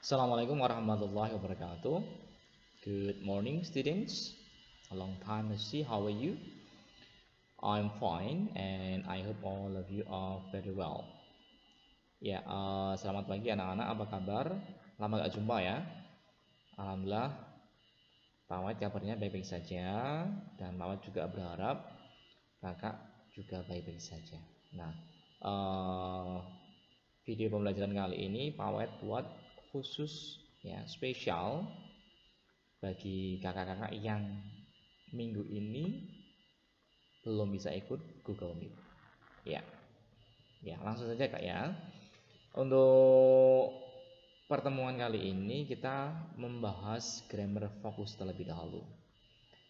Assalamualaikum warahmatullahi wabarakatuh. Good morning, students. A long time no see. How are you? I'm fine, and I hope all of you are very well. Ya, uh, selamat pagi anak-anak. Apa kabar? Lama gak jumpa ya. Alhamdulillah, Mawat kabarnya baik-baik saja, dan Mawat juga berharap kakak juga baik-baik saja. Nah, uh, video pembelajaran kali ini Pawet buat khusus ya spesial bagi kakak-kakak yang minggu ini belum bisa ikut Google Meet. Ya. Ya, langsung saja Kak ya. Untuk pertemuan kali ini kita membahas grammar fokus terlebih dahulu.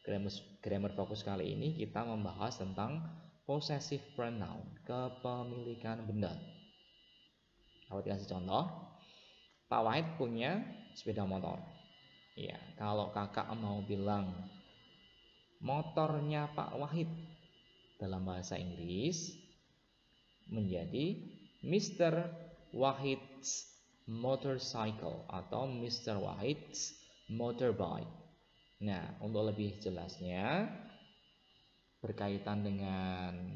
Grammar, grammar fokus kali ini kita membahas tentang possessive pronoun, kepemilikan benda. Aku kasih contoh. Pak Wahid punya sepeda motor. Ya, kalau kakak mau bilang motornya Pak Wahid dalam bahasa Inggris menjadi Mr. Wahid's motorcycle atau Mr. Wahid's motorbike. Nah, untuk lebih jelasnya berkaitan dengan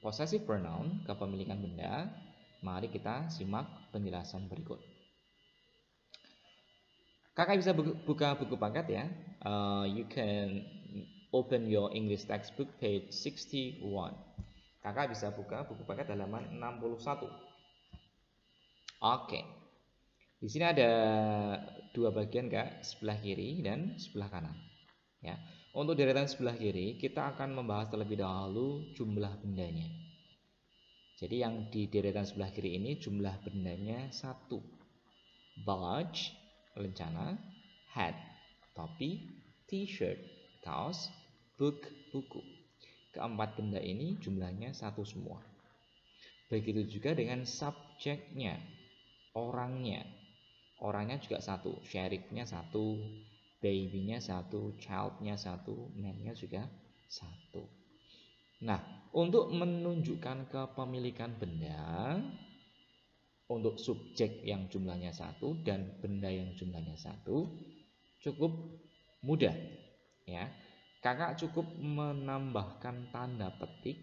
possessive pronoun kepemilikan benda, mari kita simak penjelasan berikut. Kakak bisa buka buku pangkat ya. Uh, you can open your English textbook page 61. Kakak bisa buka buku pangkat halaman 61. Oke. Okay. Di sini ada dua bagian Kak, sebelah kiri dan sebelah kanan. Ya. Untuk deretan sebelah kiri, kita akan membahas terlebih dahulu jumlah bendanya. Jadi yang di deretan sebelah kiri ini jumlah bendanya satu. Barge lencana, hat, topi, t-shirt, kaos, book, buku. Keempat benda ini jumlahnya satu semua. Begitu juga dengan subjeknya, orangnya. Orangnya juga satu, syarifnya satu, babynya satu, childnya satu, mannya juga satu. Nah, untuk menunjukkan kepemilikan benda, untuk subjek yang jumlahnya satu dan benda yang jumlahnya satu cukup mudah ya kakak cukup menambahkan tanda petik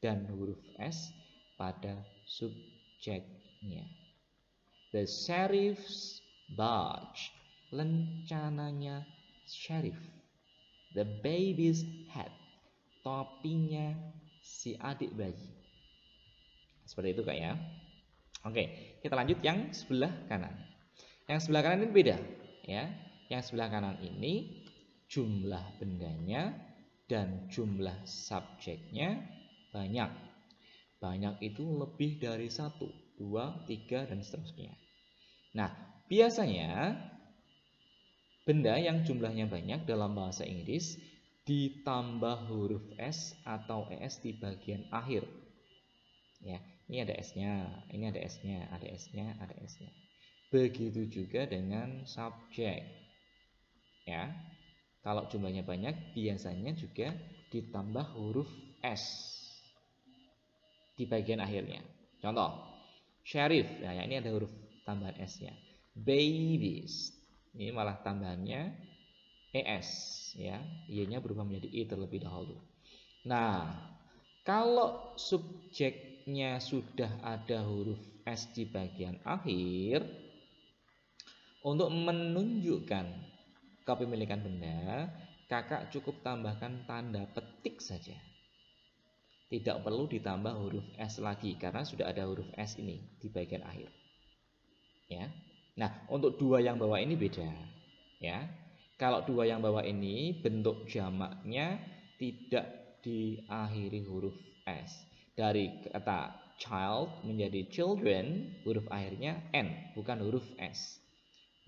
dan huruf S pada subjeknya the sheriff's barge lencananya sheriff the baby's hat topinya si adik bayi seperti itu kak ya Oke, kita lanjut yang sebelah kanan. Yang sebelah kanan ini beda, ya. Yang sebelah kanan ini jumlah bendanya dan jumlah subjeknya banyak. Banyak itu lebih dari satu, dua, tiga, dan seterusnya. Nah, biasanya benda yang jumlahnya banyak dalam bahasa Inggris ditambah huruf S atau ES di bagian akhir. Ya, ini ada S-nya, ini ada S-nya, ada S-nya, ada S-nya. Begitu juga dengan subjek. Ya. Kalau jumlahnya banyak, biasanya juga ditambah huruf S di bagian akhirnya. Contoh, sheriff. Nah, ya, ya, ini ada huruf tambahan S-nya. Babies. Ini malah tambahannya ES ya. y nya berubah menjadi I terlebih dahulu. Nah, kalau subjek nya sudah ada huruf S di bagian akhir untuk menunjukkan kepemilikan benda kakak cukup tambahkan tanda petik saja tidak perlu ditambah huruf S lagi karena sudah ada huruf S ini di bagian akhir ya nah untuk dua yang bawah ini beda ya kalau dua yang bawah ini bentuk jamaknya tidak diakhiri huruf S dari kata child menjadi children, huruf akhirnya n, bukan huruf s.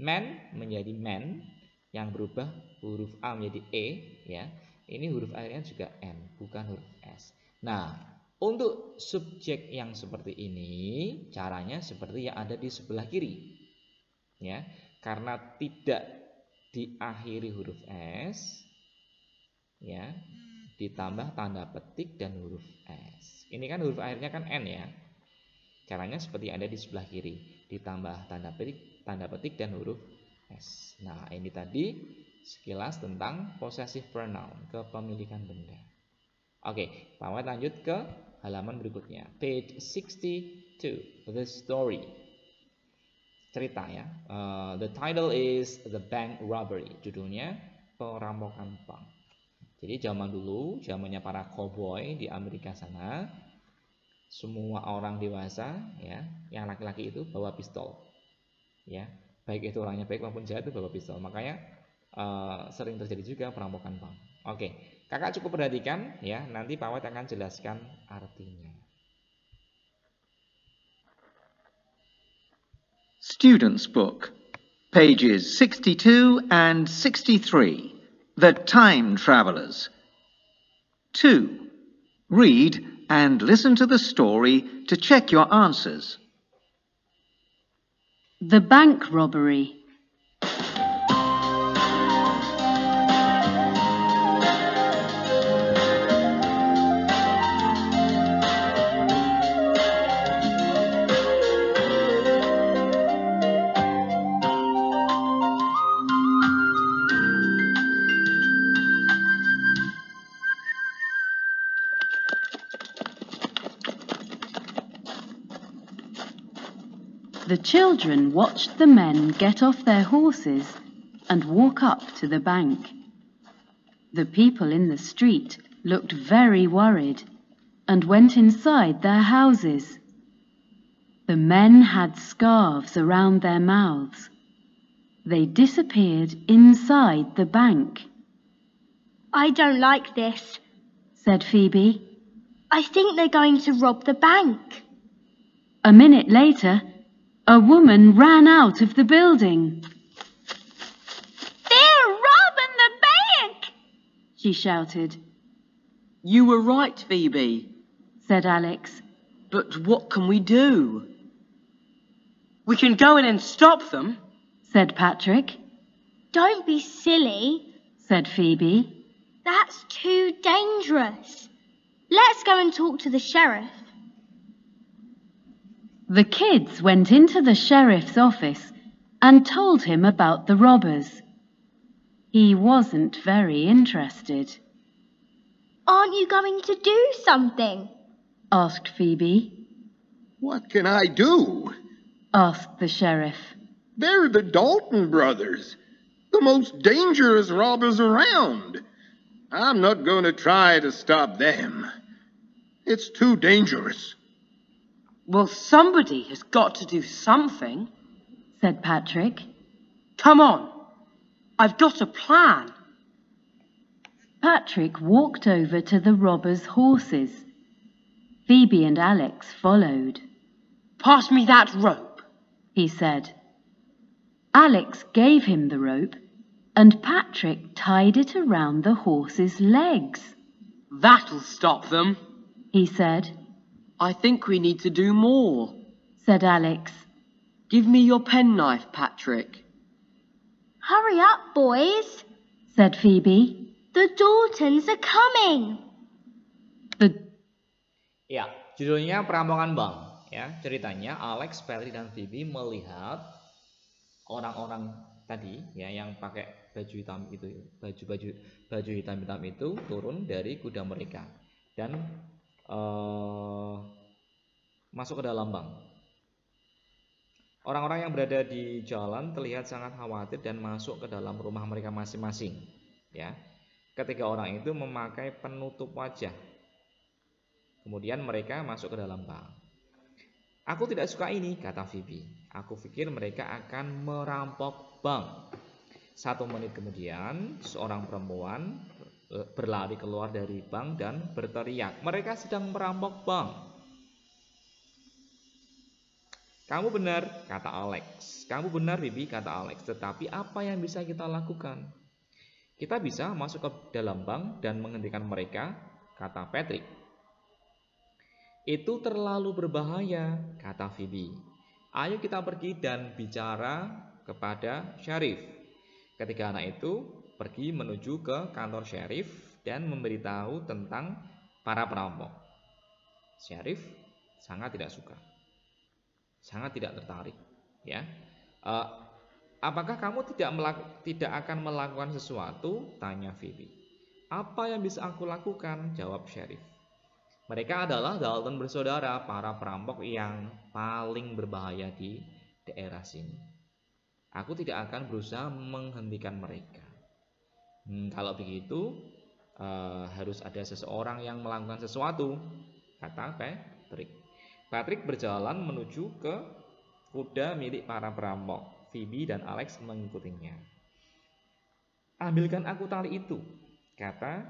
Man menjadi men yang berubah huruf a menjadi e, ya. Ini huruf akhirnya juga n, bukan huruf s. Nah, untuk subjek yang seperti ini, caranya seperti yang ada di sebelah kiri. Ya, karena tidak diakhiri huruf s, ya ditambah tanda petik dan huruf S. Ini kan huruf akhirnya kan N ya. Caranya seperti yang ada di sebelah kiri, ditambah tanda petik, tanda petik dan huruf S. Nah, ini tadi sekilas tentang possessive pronoun, kepemilikan benda. Oke, okay, kita lanjut ke halaman berikutnya. Page 62, the story. Cerita ya. Uh, the title is The Bank Robbery. Judulnya perampokan bank. Jadi zaman dulu, zamannya para cowboy di Amerika sana, semua orang dewasa ya, yang laki-laki itu bawa pistol. Ya, baik itu orangnya baik maupun jahat itu bawa pistol. Makanya uh, sering terjadi juga perampokan bang. Oke, kakak cukup perhatikan ya. Nanti Pawet akan jelaskan artinya. Students Book, pages 62 and 63. the time travelers. 2. Read and listen to the story to check your answers. The bank robbery. The children watched the men get off their horses and walk up to the bank. The people in the street looked very worried and went inside their houses. The men had scarves around their mouths. They disappeared inside the bank. I don't like this, said Phoebe. I think they're going to rob the bank. A minute later, a woman ran out of the building. They're robbing the bank! She shouted. You were right, Phoebe, said Alex. But what can we do? We can go in and stop them, said Patrick. Don't be silly, said Phoebe. That's too dangerous. Let's go and talk to the sheriff. The kids went into the sheriff's office and told him about the robbers. He wasn't very interested. Aren't you going to do something? asked Phoebe. What can I do? asked the sheriff. They're the Dalton brothers, the most dangerous robbers around. I'm not going to try to stop them. It's too dangerous. Well, somebody has got to do something, said Patrick. Come on, I've got a plan. Patrick walked over to the robbers' horses. Phoebe and Alex followed. Pass me that rope, he said. Alex gave him the rope, and Patrick tied it around the horse's legs. That'll stop them, he said. I think we need to do more, said Alex. Give me your penknife, Patrick. Hurry up, boys, said Phoebe. The Daltons are coming. The... Ya, judulnya Perampokan Bank. Ya, ceritanya Alex, Perry, dan Phoebe melihat orang-orang tadi ya yang pakai baju hitam itu, baju-baju baju hitam-hitam itu turun dari kuda mereka dan uh, masuk ke dalam bank. Orang-orang yang berada di jalan terlihat sangat khawatir dan masuk ke dalam rumah mereka masing-masing. Ya, ketiga orang itu memakai penutup wajah. Kemudian mereka masuk ke dalam bank. Aku tidak suka ini, kata Vivi. Aku pikir mereka akan merampok bank. Satu menit kemudian, seorang perempuan eh, berlari keluar dari bank dan berteriak, mereka sedang merampok bank. Kamu benar, kata Alex. Kamu benar, Bibi, kata Alex. Tetapi apa yang bisa kita lakukan? Kita bisa masuk ke dalam bank dan menghentikan mereka, kata Patrick. Itu terlalu berbahaya, kata Bibi. Ayo kita pergi dan bicara kepada Syarif. Ketika anak itu pergi menuju ke kantor Syarif dan memberitahu tentang para perampok. Syarif sangat tidak suka sangat tidak tertarik ya uh, apakah kamu tidak melaku, tidak akan melakukan sesuatu tanya Vivi. apa yang bisa aku lakukan jawab sheriff mereka adalah Dalton bersaudara para perampok yang paling berbahaya di daerah sini aku tidak akan berusaha menghentikan mereka hmm, kalau begitu uh, harus ada seseorang yang melakukan sesuatu kata Patrick Patrick berjalan menuju ke kuda milik para perampok. Phoebe dan Alex mengikutinya. Ambilkan aku tali itu, kata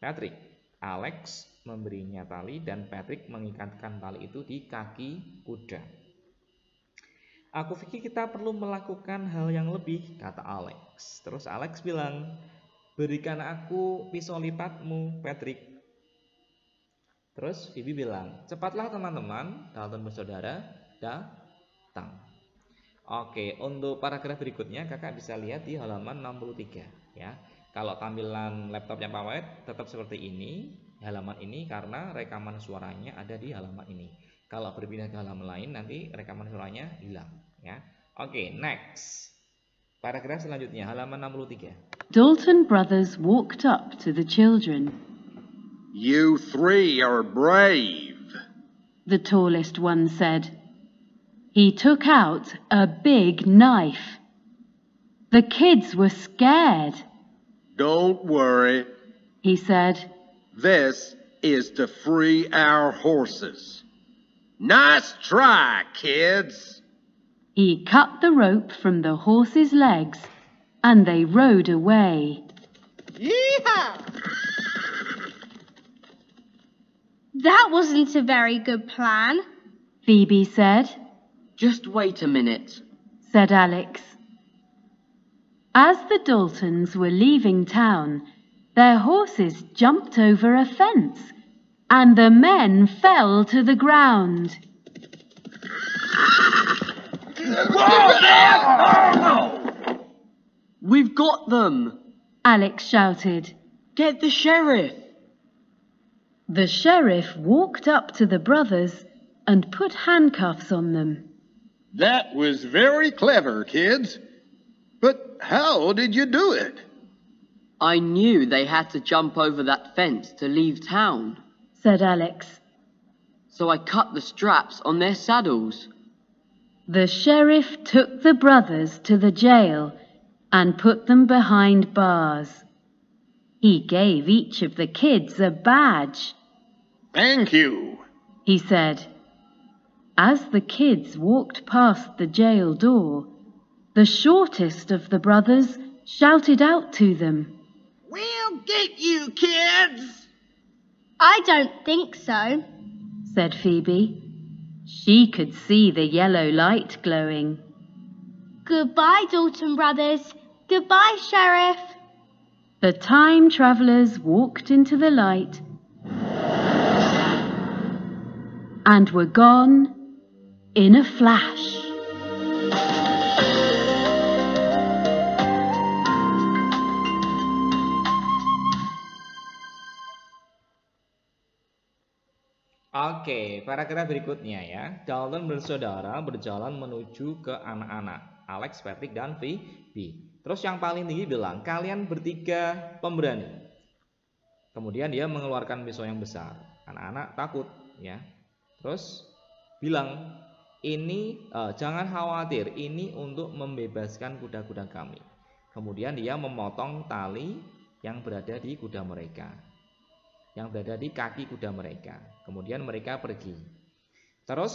Patrick. Alex memberinya tali dan Patrick mengikatkan tali itu di kaki kuda. Aku pikir kita perlu melakukan hal yang lebih, kata Alex. Terus Alex bilang, berikan aku pisau lipatmu, Patrick. Terus Phoebe bilang, cepatlah teman-teman, Dalton bersaudara, datang. Oke, untuk paragraf berikutnya kakak bisa lihat di halaman 63 ya. Kalau tampilan laptopnya Pak Wet tetap seperti ini, halaman ini karena rekaman suaranya ada di halaman ini. Kalau berpindah ke halaman lain nanti rekaman suaranya hilang ya. Oke, next. Paragraf selanjutnya halaman 63. Dalton brothers walked up to the children You three are brave, the tallest one said. He took out a big knife. The kids were scared. Don't worry, he said. This is to free our horses. Nice try, kids. He cut the rope from the horses' legs and they rode away. Yeehaw! That wasn't a very good plan, Phoebe said. Just wait a minute, said Alex. As the Daltons were leaving town, their horses jumped over a fence and the men fell to the ground. We've got them, Alex shouted. Get the sheriff. The sheriff walked up to the brothers and put handcuffs on them. That was very clever, kids. But how did you do it? I knew they had to jump over that fence to leave town, said Alex. So I cut the straps on their saddles. The sheriff took the brothers to the jail and put them behind bars. He gave each of the kids a badge Thank you, he said. As the kids walked past the jail door, the shortest of the brothers shouted out to them. We'll get you, kids! I don't think so, said Phoebe. She could see the yellow light glowing. Goodbye, Dalton brothers. Goodbye, Sheriff. The time travellers walked into the light and were gone in a flash. Oke, paragraf berikutnya ya. Dalton bersaudara berjalan menuju ke anak-anak. Alex, Patrick, dan Phoebe. Terus yang paling tinggi bilang, kalian bertiga pemberani. Kemudian dia mengeluarkan pisau yang besar. Anak-anak takut ya. Terus bilang ini eh, jangan khawatir, ini untuk membebaskan kuda-kuda kami. Kemudian dia memotong tali yang berada di kuda mereka, yang berada di kaki kuda mereka. Kemudian mereka pergi. Terus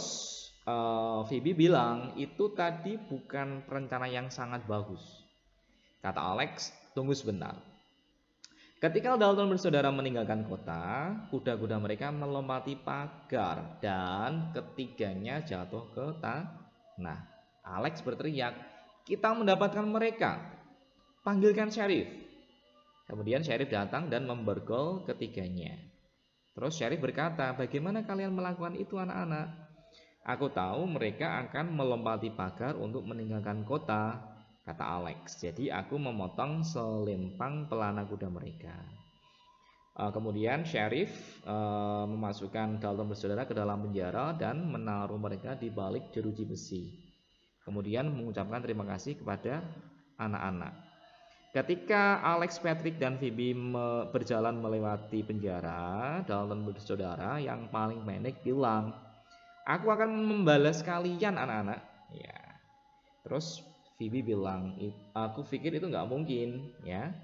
eh, Phoebe bilang itu tadi bukan rencana yang sangat bagus. Kata Alex, tunggu sebentar. Ketika Dalton bersaudara meninggalkan kota, kuda-kuda mereka melompati pagar dan ketiganya jatuh ke tanah. Alex berteriak, "Kita mendapatkan mereka! Panggilkan syarif!" Kemudian syarif datang dan membergol ketiganya. Terus syarif berkata, "Bagaimana kalian melakukan itu, anak-anak? Aku tahu mereka akan melompati pagar untuk meninggalkan kota, kata Alex. Jadi aku memotong selempang pelana kuda mereka. Uh, kemudian Sheriff uh, eh, memasukkan Dalton bersaudara ke dalam penjara dan menaruh mereka di balik jeruji besi. Kemudian mengucapkan terima kasih kepada anak-anak. Ketika Alex, Patrick, dan Phoebe me berjalan melewati penjara, Dalton bersaudara yang paling pendek bilang, Aku akan membalas kalian anak-anak. Ya. Terus Phoebe bilang, aku pikir itu nggak mungkin, ya.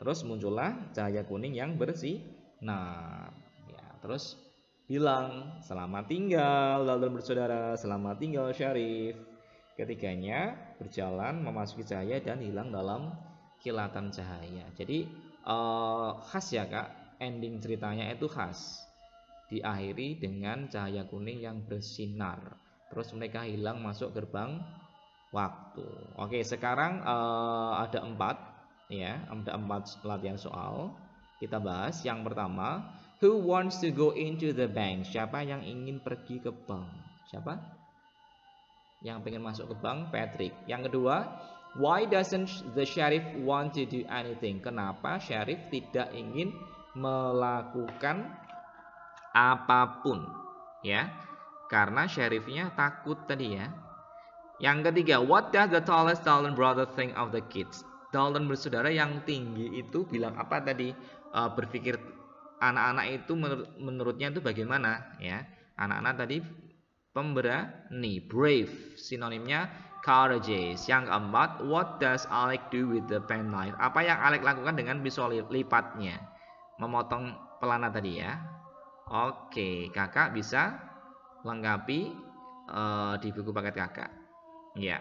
Terus muncullah cahaya kuning yang bersih. Nah, Ya, terus bilang, selamat tinggal, lalu bersaudara, selamat tinggal Syarif. Ketiganya berjalan memasuki cahaya dan hilang dalam kilatan cahaya. Jadi uh, khas ya kak, ending ceritanya itu khas. Diakhiri dengan cahaya kuning yang bersinar. Terus mereka hilang masuk gerbang waktu. Oke, sekarang uh, ada empat, ya, ada empat latihan soal. Kita bahas yang pertama, who wants to go into the bank? Siapa yang ingin pergi ke bank? Siapa? Yang pengen masuk ke bank? Patrick. Yang kedua, why doesn't the sheriff want to do anything? Kenapa sheriff tidak ingin melakukan apapun? Ya, karena sheriffnya takut tadi ya, yang ketiga, what does the tallest Dalton brother think of the kids? Dalton bersaudara yang tinggi itu bilang apa tadi? Uh, berpikir anak-anak itu menur menurutnya itu bagaimana ya? Anak-anak tadi pemberani, brave, sinonimnya courageous. Yang keempat, what does Alec do with the penknife? Apa yang Alec lakukan dengan pisau lipatnya? Memotong pelana tadi ya. Oke, kakak bisa lengkapi uh, di buku paket kakak. Ya.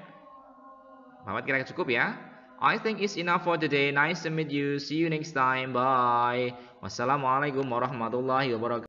Bapak kira cukup ya. I think it's enough for today. Nice to meet you. See you next time. Bye. Wassalamualaikum warahmatullahi wabarakatuh.